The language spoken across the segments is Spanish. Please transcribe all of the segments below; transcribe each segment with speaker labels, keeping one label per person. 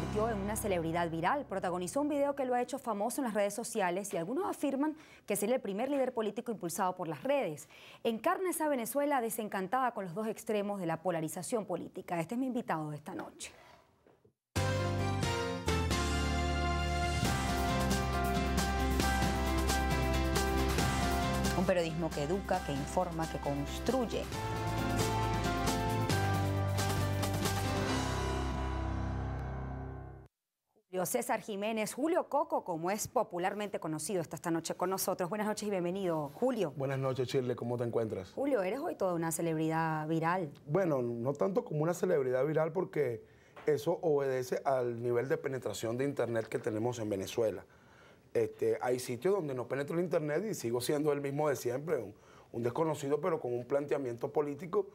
Speaker 1: convirtió en una celebridad viral. Protagonizó un video que lo ha hecho famoso en las redes sociales y algunos afirman que es el primer líder político impulsado por las redes. Encarna esa Venezuela desencantada con los dos extremos de la polarización política. Este es mi invitado de esta noche. Un periodismo que educa, que informa, que construye. Julio César Jiménez, Julio Coco, como es popularmente conocido, está esta noche con nosotros. Buenas noches y bienvenido, Julio.
Speaker 2: Buenas noches, Chile, ¿cómo te encuentras?
Speaker 1: Julio, eres hoy toda una celebridad viral. Bueno, no tanto como una celebridad viral porque eso obedece
Speaker 2: al nivel de penetración de Internet que tenemos en Venezuela. Este, hay sitios donde no penetro el Internet y sigo siendo el mismo de siempre, un desconocido pero con un planteamiento político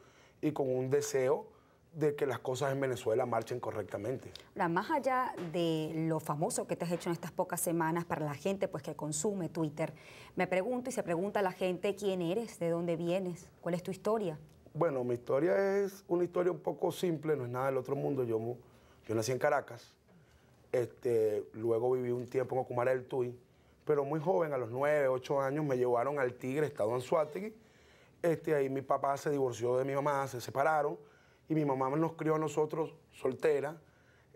Speaker 2: y con un deseo de que las cosas en Venezuela marchen correctamente.
Speaker 1: Ahora, más allá de lo famoso que te has hecho en estas pocas semanas para la gente pues, que consume Twitter, me pregunto y se pregunta a la gente quién eres, de dónde vienes, cuál es tu historia.
Speaker 2: Bueno, mi historia es una historia un poco simple, no es nada del otro mundo. Yo, yo nací en Caracas, este, luego viví un tiempo en Ocumara del Tui, pero muy joven, a los 9, 8 años, me llevaron al Tigre, estado en Este, ahí mi papá se divorció de mi mamá, se separaron y mi mamá nos crió a nosotros soltera.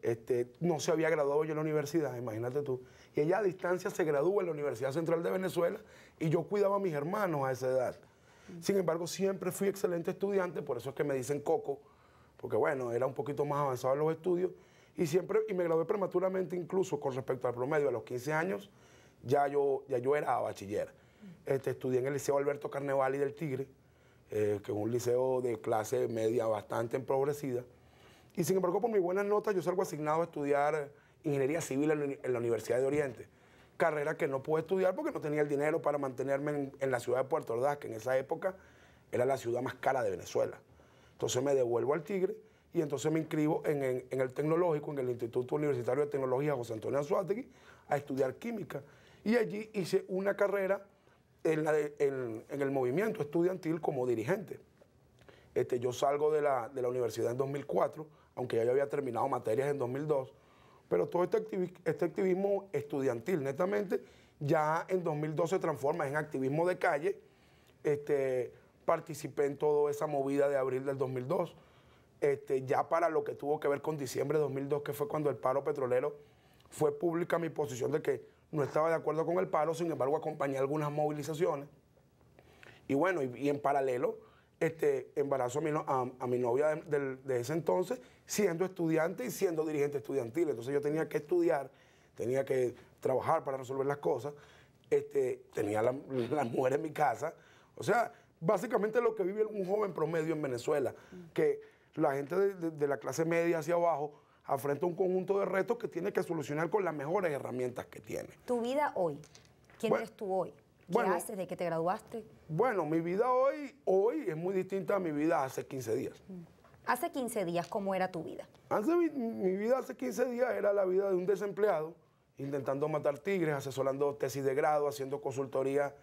Speaker 2: Este, no se había graduado yo en la universidad, imagínate tú. Y ella a distancia se graduó en la Universidad Central de Venezuela y yo cuidaba a mis hermanos a esa edad. Sin embargo, siempre fui excelente estudiante, por eso es que me dicen Coco, porque bueno, era un poquito más avanzado en los estudios y siempre y me gradué prematuramente incluso con respecto al promedio a los 15 años, ya yo ya yo era bachiller. Este, estudié en el Liceo Alberto Carnevali del Tigre, eh, que es un liceo de clase media bastante empobrecida. Y sin embargo, por mis buenas notas, yo salgo asignado a estudiar ingeniería civil en, la Universidad de Oriente, carrera que no pude estudiar porque no tenía el dinero para mantenerme en, la ciudad de Puerto Ordaz, que en esa época era la ciudad más cara de Venezuela. Entonces me devuelvo al Tigre y entonces me inscribo en, el tecnológico, en el Instituto Universitario de Tecnología José Antonio Anzuategui, a estudiar química. Y allí hice una carrera en, el movimiento estudiantil como dirigente. Este, yo salgo de la, de la, universidad en 2004, aunque ya yo había terminado materias en 2002, pero todo este, este activismo estudiantil, netamente, ya en 2012 se transforma en activismo de calle. Este, participé en toda esa movida de abril del 2002, este, ya para lo que tuvo que ver con diciembre de 2002, que fue cuando el paro petrolero fue pública mi posición de que no estaba de acuerdo con el paro, sin embargo acompañé algunas movilizaciones. Y bueno, y, en paralelo, este, embarazo a mi, a, mi novia de, ese entonces, siendo estudiante y siendo dirigente estudiantil. Entonces yo tenía que estudiar, tenía que trabajar para resolver las cosas, este, tenía las la mujeres en mi casa. O sea, básicamente lo que vive un joven promedio en Venezuela, mm. que la gente de la clase media hacia abajo afrenta un conjunto de retos que tiene que solucionar con las mejores herramientas que tiene.
Speaker 1: Tu vida hoy, ¿quién eres tú hoy? ¿Qué haces? ¿De que te graduaste?
Speaker 2: Bueno, mi vida hoy, hoy es muy distinta a mi vida hace 15 días.
Speaker 1: Mm. Hace 15 días, ¿cómo era tu vida?
Speaker 2: Hace, mi, vida hace 15 días era la vida de un desempleado, intentando matar tigres, asesorando tesis de grado, haciendo consultoría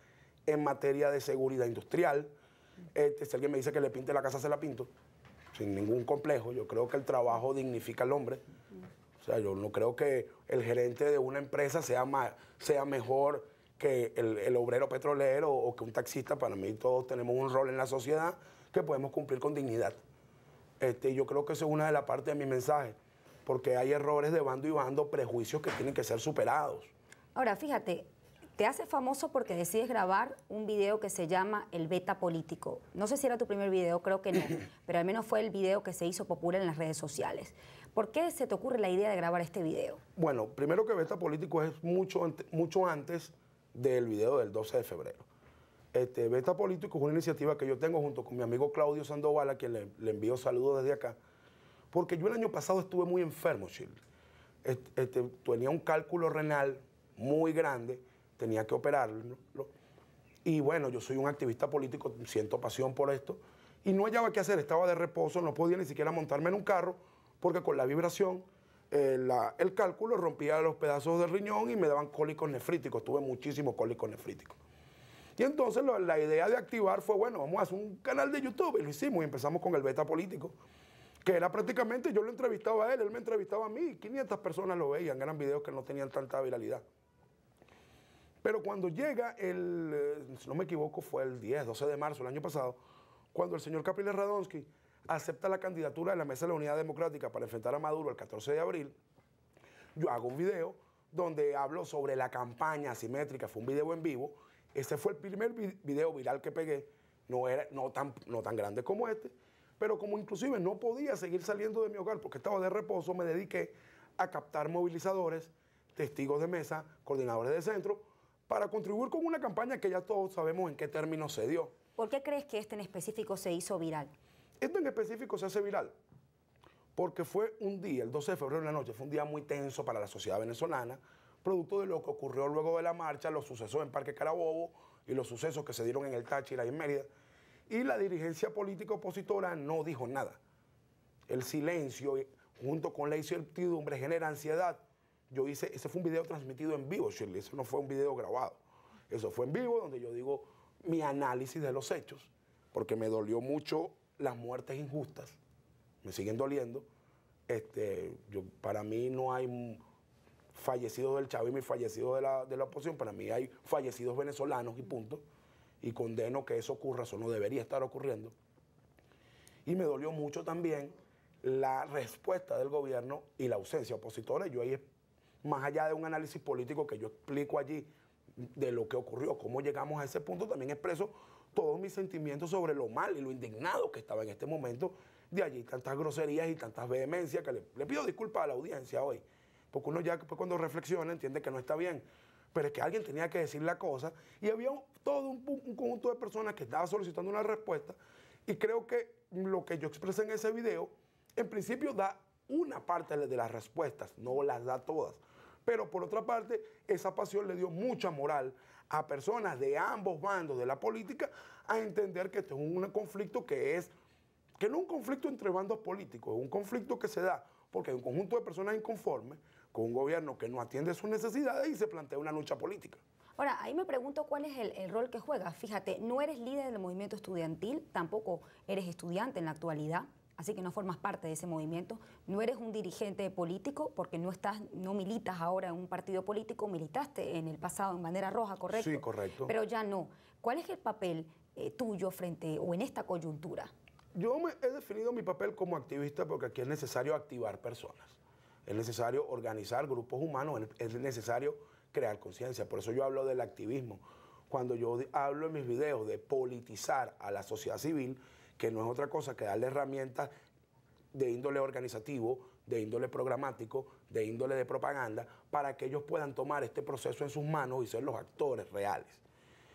Speaker 2: en materia de seguridad industrial. Mm. Este, si alguien me dice que le pinte la casa, se la pinto sin ningún complejo. Yo creo que el trabajo dignifica al hombre. O sea, yo no creo que el gerente de una empresa sea, sea mejor que el, obrero petrolero o que un taxista. Para mí todos tenemos un rol en la sociedad que podemos cumplir con dignidad. Este, yo creo que eso es una de las partes de mi mensaje, porque hay errores de bando y bando, prejuicios que tienen que ser superados.
Speaker 1: Ahora, fíjate, te haces famoso porque decides grabar un video que se llama El Beta Político. No sé si era tu primer video, creo que no, pero al menos fue el video que se hizo popular en las redes sociales. ¿Por qué se te ocurre la idea de grabar este video?
Speaker 2: Bueno, primero que Beta Político es mucho, mucho antes del video del 12 de febrero. Este, Beta Político es una iniciativa que yo tengo junto con mi amigo Claudio Sandoval, a quien le, envío saludos desde acá, porque yo el año pasado estuve muy enfermo, Chile. Este, tenía un cálculo renal muy grande tenía que operarlo. Y bueno, yo soy un activista político, siento pasión por esto. Y no hallaba qué hacer, estaba de reposo, no podía ni siquiera montarme en un carro, porque con la vibración, eh, el cálculo rompía los pedazos del riñón y me daban cólicos nefríticos. Tuve muchísimos cólicos nefríticos. Y entonces la idea de activar fue, bueno, vamos a hacer un canal de YouTube. Y lo hicimos y empezamos con el beta político, que era prácticamente, yo lo entrevistaba a él, él me entrevistaba a mí. 500 personas lo veían, eran videos que no tenían tanta viralidad. Pero cuando llega el, eh, si no me equivoco, fue el 10, 12 de marzo del año pasado, cuando el señor Capriles Radonsky acepta la candidatura de la Mesa de la Unidad Democrática para enfrentar a Maduro el 14 de abril, yo hago un video donde hablo sobre la campaña asimétrica, fue un video en vivo, ese fue el primer video viral que pegué, no, era, no, tan, no tan grande como este, pero como inclusive no podía seguir saliendo de mi hogar porque estaba de reposo, me dediqué a captar movilizadores, testigos de mesa, coordinadores de centro, para contribuir con una campaña que ya todos sabemos en qué términos se dio.
Speaker 1: ¿Por qué crees que este en específico se hizo viral?
Speaker 2: Esto en específico se hace viral porque fue un día, el 12 de febrero en la noche, fue un día muy tenso para la sociedad venezolana, producto de lo que ocurrió luego de la marcha, los sucesos en Parque Carabobo y los sucesos que se dieron en el Táchira y en Mérida. Y la dirigencia política opositora no dijo nada. El silencio junto con la incertidumbre genera ansiedad yo hice, ese fue un video transmitido en vivo, Shirley, eso no fue un video grabado. Eso fue en vivo donde yo digo mi análisis de los hechos, porque me dolió mucho las muertes injustas, me siguen doliendo. Este, yo, para mí no hay fallecidos del chavismo y fallecidos de la, oposición, para mí hay fallecidos venezolanos y punto. Y condeno que eso ocurra, eso no debería estar ocurriendo. Y me dolió mucho también la respuesta del gobierno y la ausencia opositora. Yo ahí más allá de un análisis político que yo explico allí de lo que ocurrió, cómo llegamos a ese punto, también expreso todos mis sentimientos sobre lo mal y lo indignado que estaba en este momento de allí, tantas groserías y tantas vehemencias que le, pido disculpas a la audiencia hoy, porque uno ya cuando reflexiona entiende que no está bien, pero es que alguien tenía que decir la cosa y había todo un, conjunto de personas que estaba solicitando una respuesta y creo que lo que yo expresé en ese video, en principio da una parte de las respuestas, no las da todas. Pero por otra parte, esa pasión le dio mucha moral a personas de ambos bandos de la política a entender que este es un conflicto que es, que no es un conflicto entre bandos políticos, es un conflicto que se da porque hay un conjunto de personas inconformes con un gobierno que no atiende sus necesidades y se plantea una lucha política.
Speaker 1: Ahora, ahí me pregunto cuál es el, el, rol que juega. Fíjate, no eres líder del movimiento estudiantil, tampoco eres estudiante en la actualidad así que no formas parte de ese movimiento, no eres un dirigente político porque no estás, no militas ahora en un partido político, militaste en el pasado en bandera roja, ¿correcto? Sí,
Speaker 2: correcto. Pero
Speaker 1: ya no. ¿Cuál es el papel eh, tuyo frente o en esta coyuntura?
Speaker 2: Yo me he definido mi papel como activista porque aquí es necesario activar personas, es necesario organizar grupos humanos, es necesario crear conciencia. Por eso yo hablo del activismo. Cuando yo hablo en mis videos de politizar a la sociedad civil, que no es otra cosa que darle herramientas de índole organizativo, de índole programático, de índole de propaganda, para que ellos puedan tomar este proceso en sus manos y ser los actores reales.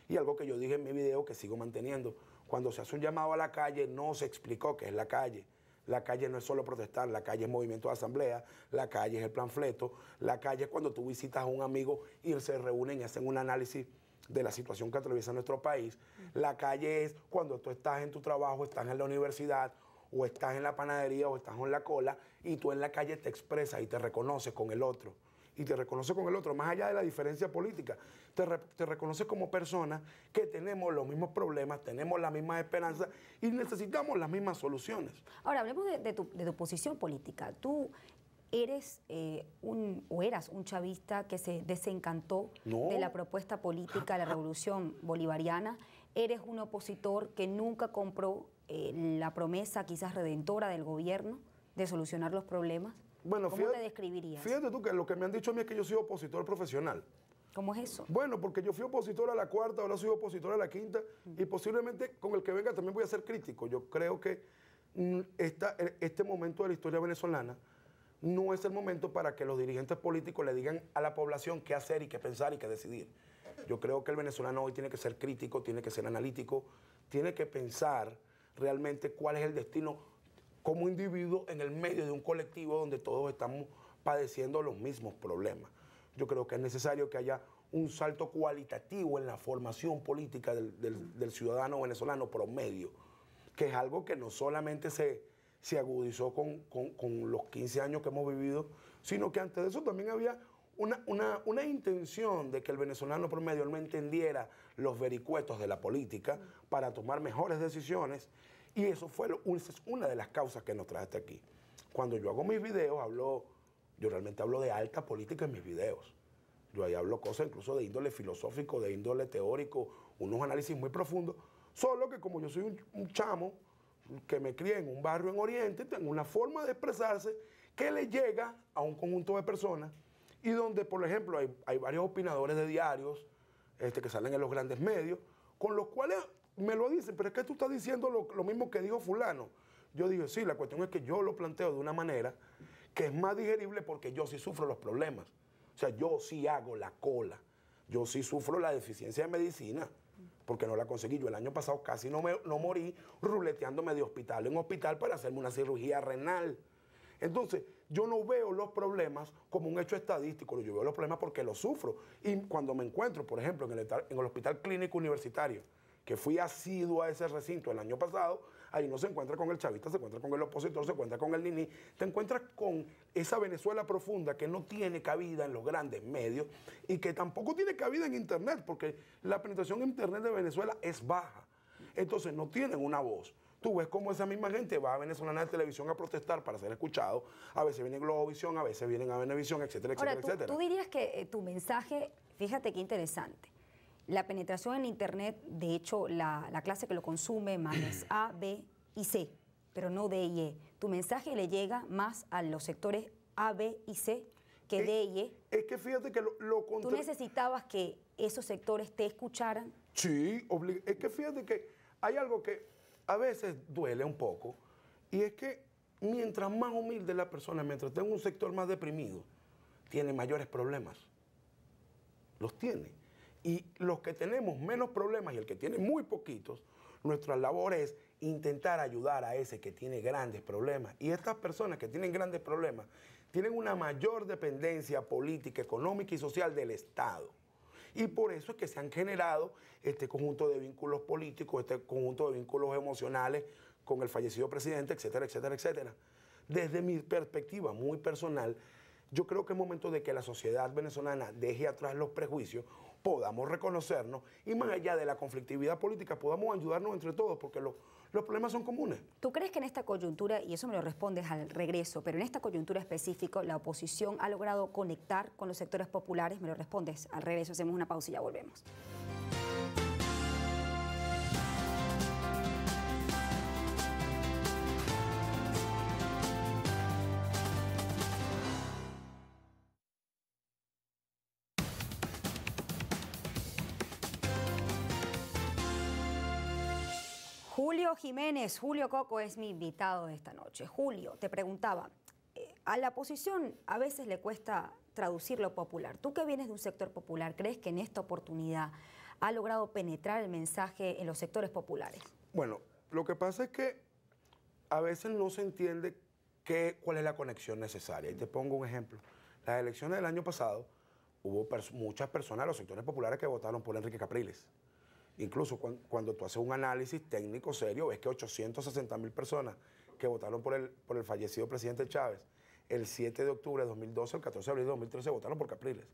Speaker 2: Y algo que yo dije en mi video que sigo manteniendo, cuando se hace un llamado a la calle no se explicó qué es la calle. La calle no es solo protestar, la calle es movimiento de asamblea, la calle es el panfleto, la calle es cuando tú visitas a un amigo y se reúnen y hacen un análisis de la situación que atraviesa nuestro país. La calle es cuando tú estás en tu trabajo, estás en la universidad o estás en la panadería o estás en la cola y tú en la calle te expresas y te reconoces con el otro. Y te reconoces con el otro, más allá de la diferencia política. Te, reconoces como persona que tenemos los mismos problemas, tenemos las mismas esperanzas y necesitamos las mismas soluciones.
Speaker 1: Ahora, hablemos de, de, tu, de tu, posición política. Tú eres eh, un, o eras un chavista que se desencantó de la propuesta política de la revolución bolivariana, eres un opositor que nunca compró eh, la promesa quizás redentora del gobierno de solucionar los problemas. ¿Cómo te describirías?
Speaker 2: Fíjate tú que lo que me han dicho a mí es que yo soy opositor profesional. ¿Cómo es eso? Bueno, porque yo fui opositor a la cuarta, ahora soy opositor a la quinta, y posiblemente con el que venga también voy a ser crítico. Yo creo que mm, eh, este momento de la historia venezolana no es el momento para que los dirigentes políticos le digan a la población qué hacer y qué pensar y qué decidir. Yo creo que el venezolano hoy tiene que ser crítico, tiene que ser analítico, tiene que pensar realmente cuál es el destino como individuo en el medio de un colectivo donde todos estamos padeciendo los mismos problemas. Yo creo que es necesario que haya un salto cualitativo en la formación política del, ciudadano venezolano promedio, que es algo que no solamente se, se agudizó con, con, con, los 15 años que hemos vivido, sino que antes de eso también había una, una, una intención de que el venezolano promedio no entendiera los vericuetos de la política para tomar mejores decisiones. Y eso fue una de las causas que nos traje aquí. Cuando yo hago mis videos, hablo, yo realmente hablo de alta política en mis videos. Yo ahí hablo cosas incluso de índole filosófico, de índole teórico, unos análisis muy profundos. Solo que como yo soy un chamo, que me crié en un barrio en Oriente, tengo una forma de expresarse que le llega a un conjunto de personas y donde, por ejemplo, hay, varios opinadores de diarios este, que salen en los grandes medios, con los cuales me lo dicen, pero es que tú estás diciendo lo, lo mismo que dijo fulano. Yo digo, sí, la cuestión es que yo lo planteo de una manera que es más digerible porque yo sí sufro los problemas. O sea, yo sí hago la cola, yo sí sufro la deficiencia de medicina porque no la conseguí. Yo el año pasado casi no, me, no morí ruleteándome de hospital en hospital para hacerme una cirugía renal. Entonces, yo no veo los problemas como un hecho estadístico, yo veo los problemas porque los sufro. Y cuando me encuentro, por ejemplo, en el, en el Hospital Clínico Universitario, que fui asiduo a ese recinto el año pasado, ahí no se encuentra con el chavista, se encuentra con el opositor, se encuentra con el niní. te encuentras con esa Venezuela profunda que no tiene cabida en los grandes medios y que tampoco tiene cabida en Internet, porque la penetración en Internet de Venezuela es baja. Entonces no tienen una voz. Tú ves cómo esa misma gente va a venezolana de televisión a protestar para ser escuchado. A veces vienen Globovisión, a veces vienen a
Speaker 1: Venevisión, etcétera, etcétera, ¿tú, etcétera. Tú dirías que eh, tu mensaje, fíjate qué interesante la penetración en Internet, de hecho, la, clase que lo consume más es A, B y C, pero no D y E. Tu mensaje le llega más a los sectores A, B y C que eh, D y E. Es que fíjate que lo, lo Tú necesitabas que esos sectores te escucharan.
Speaker 2: Sí, es que fíjate que hay algo que a veces duele un poco, y es que mientras más humilde la persona, mientras tenga un sector más deprimido, tiene mayores problemas. Los tiene. Y los que tenemos menos problemas y el que tiene muy poquitos, nuestra labor es intentar ayudar a ese que tiene grandes problemas. Y estas personas que tienen grandes problemas tienen una mayor dependencia política, económica y social del Estado. Y por eso es que se han generado este conjunto de vínculos políticos, este conjunto de vínculos emocionales con el fallecido presidente, etcétera, etcétera, etcétera. Desde mi perspectiva muy personal, yo creo que es momento de que la sociedad venezolana deje atrás los prejuicios podamos reconocernos y más allá de la conflictividad política podamos ayudarnos entre todos porque los problemas son comunes.
Speaker 1: ¿Tú crees que en esta coyuntura, y eso me lo respondes al regreso, pero en esta coyuntura específica la oposición ha logrado conectar con los sectores populares? Me lo respondes al regreso, hacemos una pausa y ya volvemos. Julio Jiménez, Julio Coco es mi invitado de esta noche. Julio, te preguntaba, eh, a la oposición a veces le cuesta traducir lo popular. Tú que vienes de un sector popular, ¿crees que en esta oportunidad ha logrado penetrar el mensaje en los sectores populares?
Speaker 2: Bueno, lo que pasa es que a veces no se entiende qué, cuál es la conexión necesaria. Y te pongo un ejemplo. Las elecciones del año pasado hubo muchas personas los sectores populares que votaron por Enrique Capriles. Incluso cuando, tú haces un análisis técnico serio, ves que 860 mil personas que votaron por el, por el fallecido presidente Chávez el 7 de octubre de 2012, el 14 de abril de 2013 votaron por Capriles.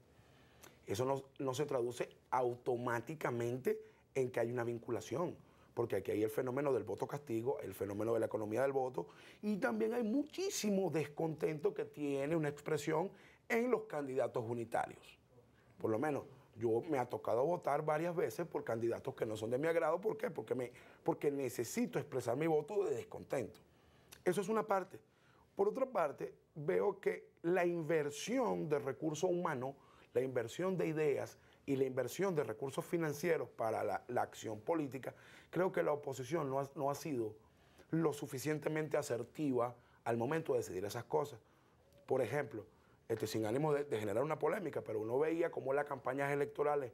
Speaker 2: Eso no, no se traduce automáticamente en que hay una vinculación, porque aquí hay el fenómeno del voto castigo, el fenómeno de la economía del voto, y también hay muchísimo descontento que tiene una expresión en los candidatos unitarios. Por lo menos yo me ha tocado votar varias veces por candidatos que no son de mi agrado. ¿Por qué? Porque, me, porque necesito expresar mi voto de descontento. Eso es una parte. Por otra parte, veo que la inversión de recursos humanos, la inversión de ideas y la inversión de recursos financieros para la, acción política, creo que la oposición no no ha sido lo suficientemente asertiva al momento de decidir esas cosas. Por ejemplo, este, sin ánimo de, generar una polémica, pero uno veía cómo las campañas electorales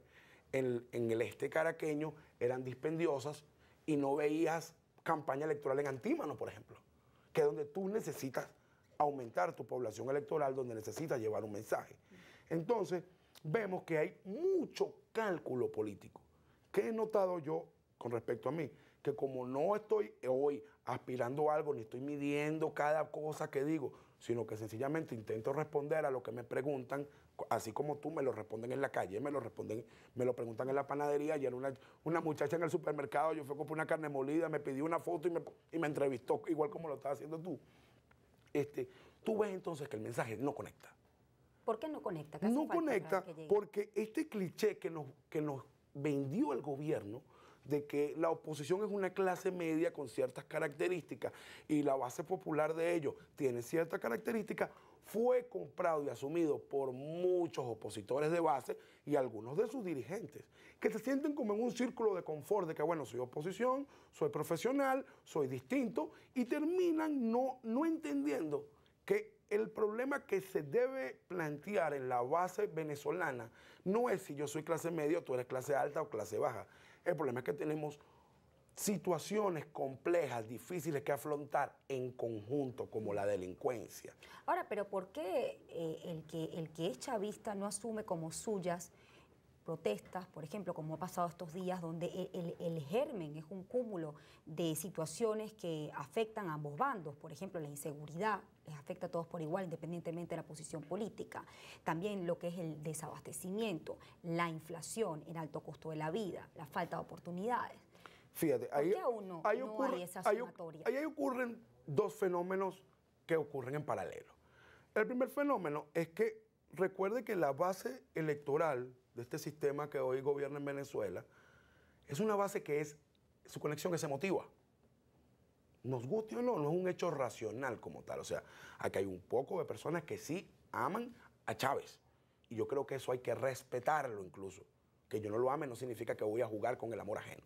Speaker 2: en, el este caraqueño eran dispendiosas y no veías campañas electorales en Antímano, por ejemplo, que es donde tú necesitas aumentar tu población electoral, donde necesitas llevar un mensaje. Entonces, vemos que hay mucho cálculo político. ¿Qué he notado yo con respecto a mí? Que como no estoy hoy aspirando a algo, ni estoy midiendo cada cosa que digo, sino que sencillamente intento responder a lo que me preguntan, así como tú me lo responden en la calle, me lo responden, me lo preguntan en la panadería. y una, una muchacha en el supermercado, yo fui a comprar una carne molida, me pidió una foto y me, y me entrevistó, igual como lo estás haciendo tú. Este, tú ves entonces que el mensaje no conecta.
Speaker 1: ¿Por qué no conecta? no conecta porque
Speaker 2: este cliché que nos, que nos vendió el gobierno de que la oposición es una clase media con ciertas características y la base popular de ellos tiene ciertas características, fue comprado y asumido por muchos opositores de base y algunos de sus dirigentes, que se sienten como en un círculo de confort de que, bueno, soy oposición, soy profesional, soy distinto, y terminan no, no entendiendo que el problema que se debe plantear en la base venezolana no es si yo soy clase media tú eres clase alta o clase baja, el problema es que tenemos situaciones complejas, difíciles que afrontar en conjunto, como la delincuencia.
Speaker 1: Ahora, pero ¿por qué eh, el, que, el que es chavista no asume como suyas protestas, por ejemplo, como ha pasado estos días, donde e, el, germen es un cúmulo de situaciones que afectan a ambos bandos, por ejemplo, la inseguridad les afecta a todos por igual, independientemente de la posición política, también lo que es el desabastecimiento, la inflación, el alto costo de la vida, la falta de oportunidades.
Speaker 2: Fíjate, ahí, aún no, hay esa ahí ocurren dos fenómenos que ocurren en paralelo. El primer fenómeno es que recuerde que la base electoral de este sistema que hoy gobierna en Venezuela, es una base que es su conexión que se motiva. Nos guste o no, no es un hecho racional como tal. O sea, aquí hay un poco de personas que sí aman a Chávez. Y yo creo que eso hay que respetarlo incluso. Que yo no lo ame no significa que voy a jugar con el amor ajeno.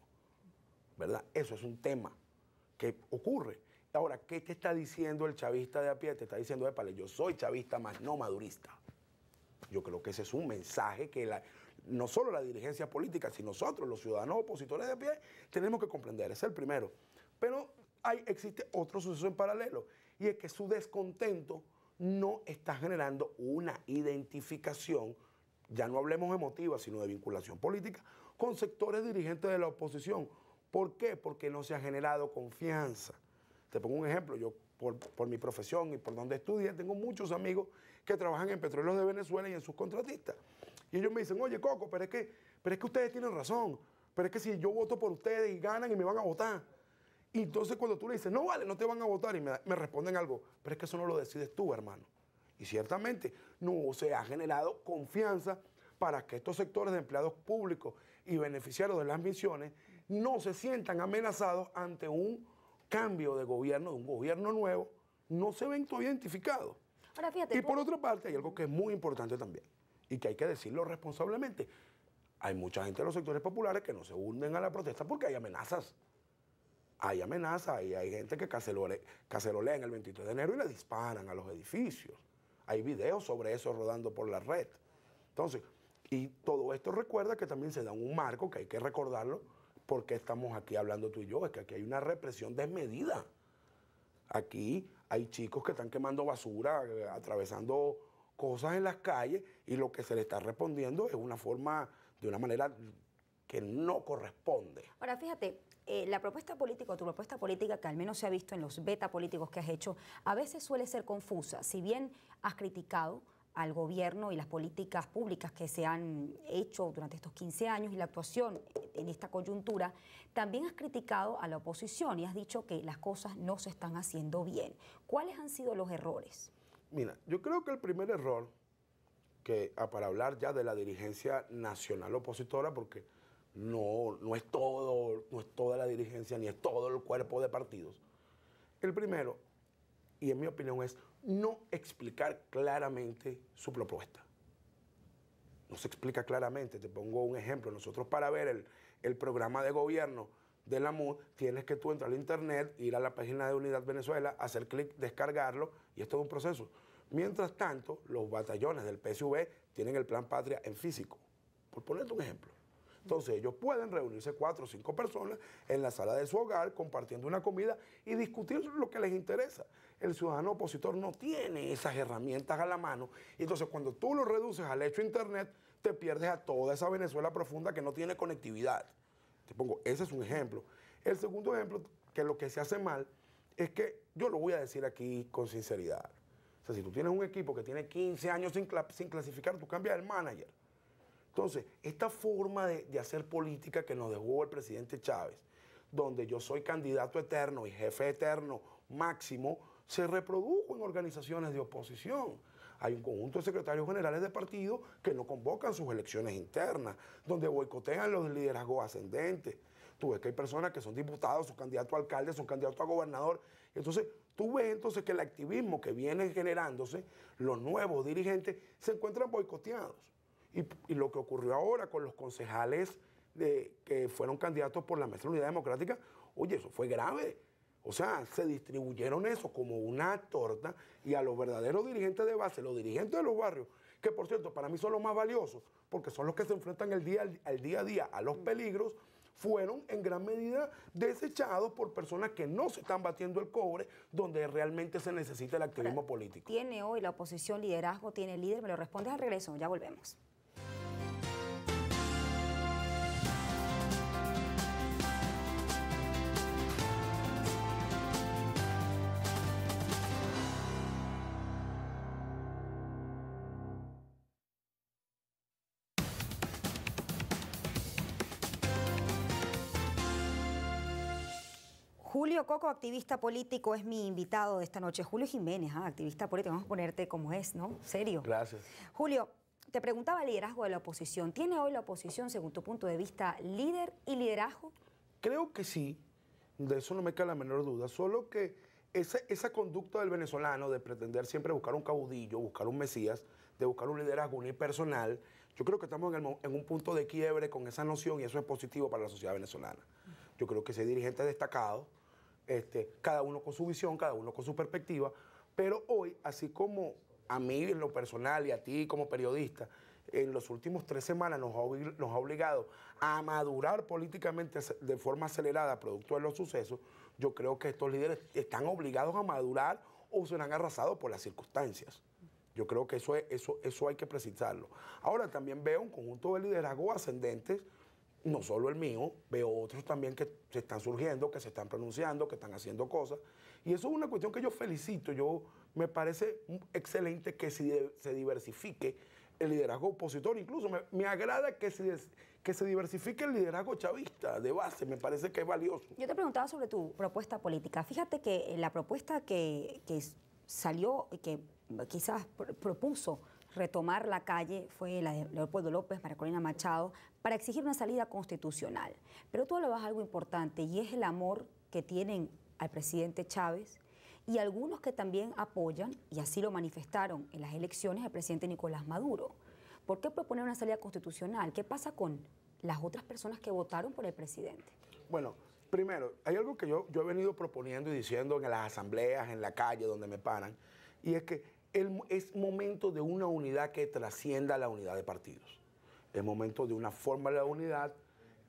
Speaker 2: ¿Verdad? Eso es un tema que ocurre. Ahora, ¿qué te está diciendo el chavista de a pie? Te está diciendo, épale, yo soy chavista más no madurista. Yo creo que ese es un mensaje que no solo la dirigencia política, sino nosotros, los ciudadanos opositores de pie, tenemos que comprender. es el primero. Pero hay, existe otro suceso en paralelo, y es que su descontento no está generando una identificación, ya no hablemos emotiva, sino de vinculación política, con sectores dirigentes de la oposición. ¿Por qué? Porque no se ha generado confianza. Te pongo un ejemplo, yo por, por mi profesión y por donde estudié, tengo muchos amigos que trabajan en Petróleos de Venezuela y en sus contratistas. Y ellos me dicen, oye, Coco, pero es que, pero es que ustedes tienen razón. Pero es que si yo voto por ustedes y ganan y me van a votar. Y entonces cuando tú le dices, no vale, no te van a votar, y me, responden algo, pero es que eso no lo decides tú, hermano. Y ciertamente no se ha generado confianza para que estos sectores de empleados públicos y beneficiarios de las misiones no se sientan amenazados ante un cambio de gobierno, de un gobierno nuevo, no se ven todavía identificados y por otra parte, hay algo que es muy importante también y que hay que decirlo responsablemente. Hay mucha gente de los sectores populares que no se hunden a la protesta porque hay amenazas. Hay amenazas y hay gente que lo leen el 23 de enero y le disparan a los edificios. Hay videos sobre eso rodando por la red. Entonces, y todo esto recuerda que también se da un marco que hay que recordarlo porque estamos aquí hablando tú y yo, es que aquí hay una represión desmedida. Aquí hay chicos que están quemando basura, eh, atravesando cosas en las calles y lo que se le está respondiendo es una forma, de una manera que no corresponde.
Speaker 1: Ahora, fíjate, eh, la propuesta política, o tu propuesta política que al menos se ha visto en los beta políticos que has hecho, a veces suele ser confusa. Si bien has criticado al gobierno y las políticas públicas que se han hecho durante estos 15 años y la actuación en esta coyuntura, también has criticado a la oposición y has dicho que las cosas no se están haciendo bien. ¿Cuáles han sido los errores?
Speaker 2: Mira, yo creo que el primer error, que ah, para hablar ya de la dirigencia nacional opositora, porque no, no es todo, no es toda la dirigencia ni es todo el cuerpo de partidos. El primero, y en mi opinión, es no explicar claramente su propuesta. No se explica claramente. Te pongo un ejemplo. Nosotros para ver el, el programa de gobierno de la MUD, tienes que tú entrar al internet, ir a la página de Unidad Venezuela, hacer clic, descargarlo, y esto es un proceso. Mientras tanto, los batallones del PSV tienen el Plan Patria en físico, por ponerte un ejemplo. Entonces ellos pueden reunirse cuatro o cinco personas en la sala de su hogar compartiendo una comida y discutir lo que les interesa. El ciudadano opositor no tiene esas herramientas a la mano. Entonces cuando tú lo reduces al hecho internet, te pierdes a toda esa Venezuela profunda que no tiene conectividad. Te pongo, ese es un ejemplo. El segundo ejemplo, que lo que se hace mal, es que yo lo voy a decir aquí con sinceridad. O sea, si tú tienes un equipo que tiene 15 años sin, sin clasificar, tú cambias el manager. Entonces, esta forma de, hacer política que nos dejó el presidente Chávez, donde yo soy candidato eterno y jefe eterno máximo, se reprodujo en organizaciones de oposición. Hay un conjunto de secretarios generales de partidos que no convocan sus elecciones internas, donde boicotean los liderazgos ascendentes. Tú ves que hay personas que son diputados, son candidatos a alcalde, son candidatos a gobernador. Entonces, tú ves entonces que el activismo que viene generándose, los nuevos dirigentes se encuentran boicoteados. Y, lo que ocurrió ahora con los concejales que fueron candidatos por la Mesa Unidad Democrática, oye, eso fue grave. O sea, se distribuyeron eso como una torta y a los verdaderos dirigentes de base, los dirigentes de los barrios, que por cierto para mí son los más valiosos, porque son los que se enfrentan el día, al, día a día a los peligros, fueron en gran medida desechados por personas que no se están batiendo el cobre donde realmente se necesita el activismo político.
Speaker 1: Tiene hoy la oposición liderazgo, tiene líder, me lo respondes al regreso, ya volvemos. Julio Coco, activista político, es mi invitado de esta noche. Julio Jiménez, ah, activista político, vamos a ponerte como es, ¿no? Serio. Gracias. Julio, te preguntaba el liderazgo de la oposición. ¿Tiene hoy la oposición, según tu punto de vista, líder y liderazgo?
Speaker 2: Creo que sí, de eso no me queda la menor duda, solo que esa, esa conducta del venezolano de pretender siempre buscar un caudillo, buscar un mesías, de buscar un liderazgo unipersonal, yo creo que estamos en, un punto de quiebre con esa noción y eso es positivo para la sociedad venezolana. Yo creo que ese dirigente destacado este, cada uno con su visión, cada uno con su perspectiva, pero hoy, así como a mí en lo personal y a ti como periodista, en los últimos tres semanas nos ha, nos ha obligado a madurar políticamente de forma acelerada producto de los sucesos, yo creo que estos líderes están obligados a madurar o serán arrasados por las circunstancias. Yo creo que eso, es, eso, eso hay que precisarlo. Ahora también veo un conjunto de liderazgo ascendentes no solo el mío, veo otros también que se están surgiendo, que se están pronunciando, que están haciendo cosas. Y eso es una cuestión que yo felicito. Yo me parece excelente que se, diversifique el liderazgo opositor. Incluso me, agrada que se, que se diversifique el liderazgo chavista de base, me parece que es valioso.
Speaker 1: Yo te preguntaba sobre tu propuesta política. Fíjate que eh, la propuesta que, que salió, que quizás propuso retomar la calle fue la de Leopoldo López, María Corina Machado, para exigir una salida constitucional. Pero tú hablabas algo importante y es el amor que tienen al presidente Chávez y algunos que también apoyan, y así lo manifestaron en las elecciones, al presidente Nicolás Maduro. ¿Por qué proponer una salida constitucional? ¿Qué pasa con las otras personas que votaron por el presidente?
Speaker 2: Bueno, primero, hay algo que yo, yo he venido proponiendo y diciendo en las asambleas, en la calle, donde me paran, y es que es momento de una unidad que trascienda la unidad de partidos. Es momento de una forma de la unidad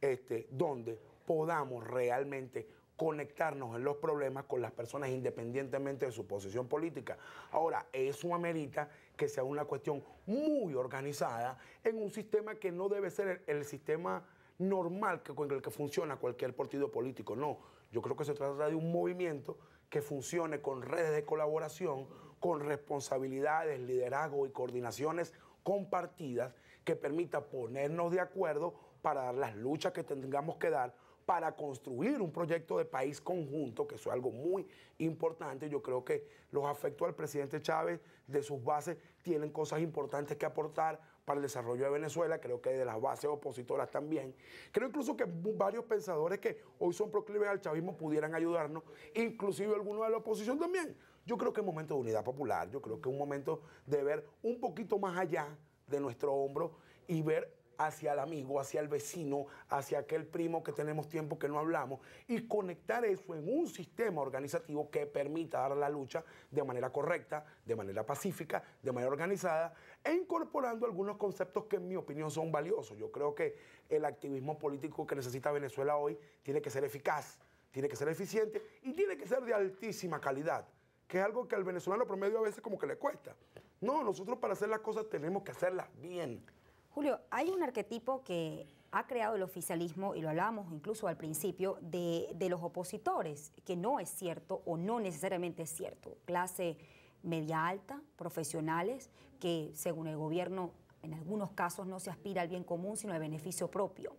Speaker 2: este, donde podamos realmente conectarnos en los problemas con las personas independientemente de su posición política. Ahora, eso amerita que sea una cuestión muy organizada en un sistema que no debe ser el, sistema normal que, con el que funciona cualquier partido político. No, yo creo que se trata de un movimiento que funcione con redes de colaboración, con responsabilidades, liderazgo y coordinaciones compartidas que permita ponernos de acuerdo para dar las luchas que tengamos que dar para construir un proyecto de país conjunto, que eso es algo muy importante. Yo creo que los afectos al presidente Chávez de sus bases tienen cosas importantes que aportar para el desarrollo de Venezuela, creo que de las bases opositoras también. Creo incluso que varios pensadores que hoy son proclives al chavismo pudieran ayudarnos, inclusive algunos de la oposición también. Yo creo que es momento de unidad popular, yo creo que es un momento de ver un poquito más allá de nuestro hombro y ver hacia el amigo, hacia el vecino, hacia aquel primo que tenemos tiempo que no hablamos y conectar eso en un sistema organizativo que permita dar la lucha de manera correcta, de manera pacífica, de manera organizada e incorporando algunos conceptos que en mi opinión son valiosos. Yo creo que el activismo político que necesita Venezuela hoy tiene que ser eficaz, tiene que ser eficiente y tiene que ser de altísima calidad que es algo que al venezolano promedio a veces como que le cuesta. No, nosotros para hacer las cosas tenemos que hacerlas bien.
Speaker 1: Julio, hay un arquetipo que ha creado el oficialismo, y lo hablábamos incluso al principio, de, de, los opositores, que no es cierto o no necesariamente es cierto. Clase media alta, profesionales, que según el gobierno en algunos casos no se aspira al bien común, sino al beneficio propio.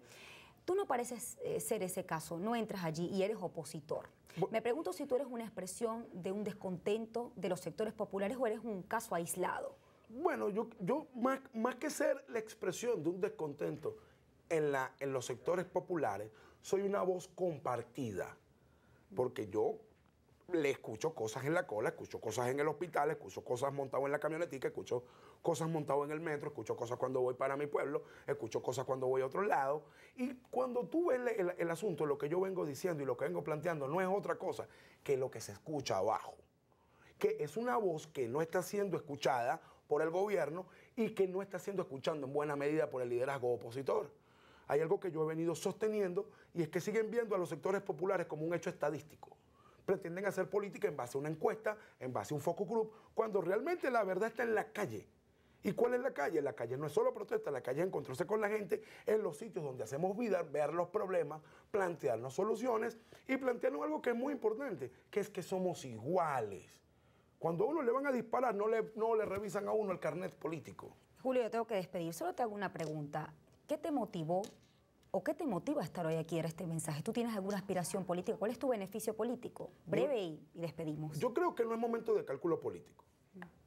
Speaker 1: Tú no pareces eh, ser ese caso, no entras allí y eres opositor. Me pregunto si tú eres una expresión de un descontento de los sectores populares o eres un caso aislado. Bueno, yo,
Speaker 2: más, que ser la expresión de un descontento en, en los sectores populares, soy una voz compartida. Porque yo le escucho cosas en la cola, escucho cosas en el hospital, escucho cosas montado en la camionetica, escucho cosas montado en el metro, escucho cosas cuando voy para mi pueblo, escucho cosas cuando voy a otro lado. Y cuando tú ves el, el asunto, lo que yo vengo diciendo y lo que vengo planteando no es otra cosa que lo que se escucha abajo. Que es una voz que no está siendo escuchada por el gobierno y que no está siendo escuchando en buena medida por el liderazgo opositor. Hay algo que yo he venido sosteniendo y es que siguen viendo a los sectores populares como un hecho estadístico pretenden hacer política en base a una encuesta, en base a un focus group, cuando realmente la verdad está en la calle. ¿Y cuál es la calle? La calle no es solo protesta, la calle es encontrarse con la gente en los sitios donde hacemos vida, ver los problemas, plantearnos soluciones y plantearnos algo que es muy importante, que es que somos iguales. Cuando a uno le van a disparar, no le, no le revisan a uno el carnet político.
Speaker 1: Julio, yo tengo que despedir. Solo te hago una pregunta. ¿Qué te motivó o qué te motiva a estar hoy aquí era este mensaje? ¿Tú tienes alguna aspiración política? ¿Cuál es tu beneficio político? Breve y, despedimos.
Speaker 2: Yo creo que no es momento de cálculo político.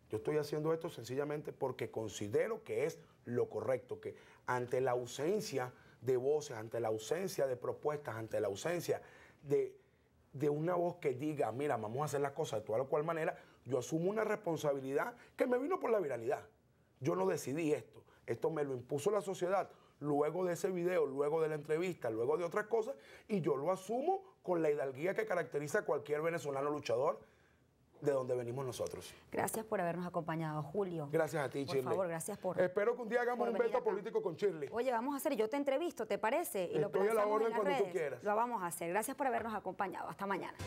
Speaker 2: Yo estoy haciendo esto sencillamente porque considero que es lo correcto, que ante la ausencia de voces, ante la ausencia de propuestas, ante la ausencia de, de una voz que diga, mira, vamos a hacer las cosas de tal o cual manera, yo asumo una responsabilidad que me vino por la viralidad. Yo no decidí esto, esto me lo impuso la sociedad, luego de ese video, luego de la entrevista, luego de otras cosas, y yo lo asumo con la hidalguía que caracteriza a cualquier venezolano luchador de donde venimos nosotros.
Speaker 1: Gracias por habernos acompañado, Julio. Gracias a ti, Chile. Por favor, gracias por.
Speaker 2: Espero que un día hagamos un veto político con Chile.
Speaker 1: Oye, vamos a hacer, yo te entrevisto, ¿te parece? Y Estoy lo a la orden cuando tú quieras. Lo vamos a hacer. Gracias por habernos acompañado. Hasta mañana.